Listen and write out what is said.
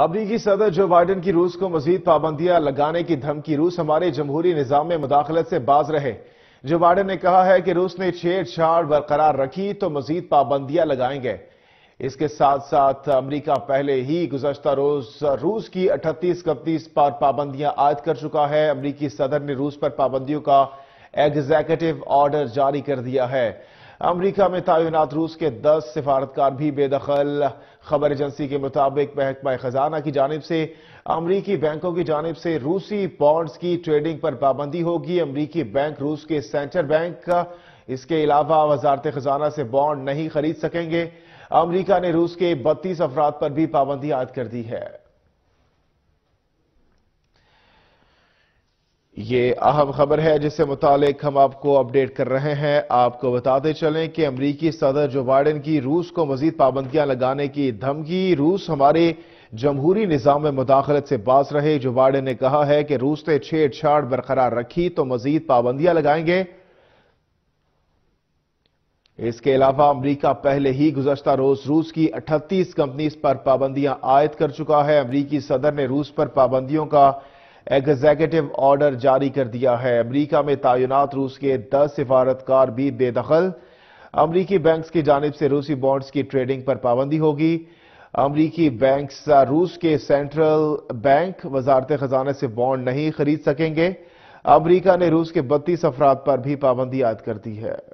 अमरीकी सदर जो बाइडन की रूस को मजीद पाबंदियां लगाने की धमकी रूस हमारे जमहूरी निजाम में मुदाखलत से बाज रहे जो बाइडन ने कहा है कि रूस ने छेड़छाड़ बरकरार रखी तो मजीद पाबंदियां लगाएंगे इसके साथ साथ अमरीका पहले ही गुजशत रोज रूस की अठतीस इकतीस पर पाबंदियां आयद कर चुका है अमरीकी सदर ने रूस पर पाबंदियों का एग्जैकेटिव ऑर्डर जारी कर दिया है अमरीका में तयनत रूस के दस सिफारतकार भी बेदखल खबर एजेंसी के मुताबिक महकमा खजाना की जानब से अमरीकी बैंकों की जानब से रूसी बॉन्ड्स की ट्रेडिंग पर पाबंदी होगी अमरीकी बैंक रूस के सेंट्रल बैंक इसके अलावा वजारत खजाना से बॉन्ड नहीं खरीद सकेंगे अमरीका ने रूस के बत्तीस अफराद पर भी पाबंदी आयद कर दी है ये अहम खबर है जिससे मुतालिक हम आपको अपडेट कर रहे हैं आपको बताते चलें कि अमरीकी सदर जो बाइडन की रूस को मजीद पाबंदियां लगाने की धमकी रूस हमारे जमहूरी निज़ाम में मुदाखलत से बास रहे जो बाइडन ने कहा है कि रूस ने छेड़छाड़ बरकरार रखी तो मजीद पाबंदियां लगाएंगे इसके अलावा अमरीका पहले ही गुजश्ता रोज रूस की अठतीस कंपनीज पर पाबंदियां आयद कर चुका है अमरीकी सदर ने रूस पर पाबंदियों का एग्जेकेटिव ऑर्डर जारी कर दिया है अमरीका में तैनात रूस के दस सिफारतकार भी बेदखल अमरीकी बैंक्स की जानब से रूसी बॉन्ड्स की ट्रेडिंग पर पाबंदी होगी अमरीकी बैंक्स रूस के सेंट्रल बैंक वजारत खजाना से बॉन्ड नहीं खरीद सकेंगे अमरीका ने रूस के बत्तीस अफराद पर भी पाबंदी आयद कर दी है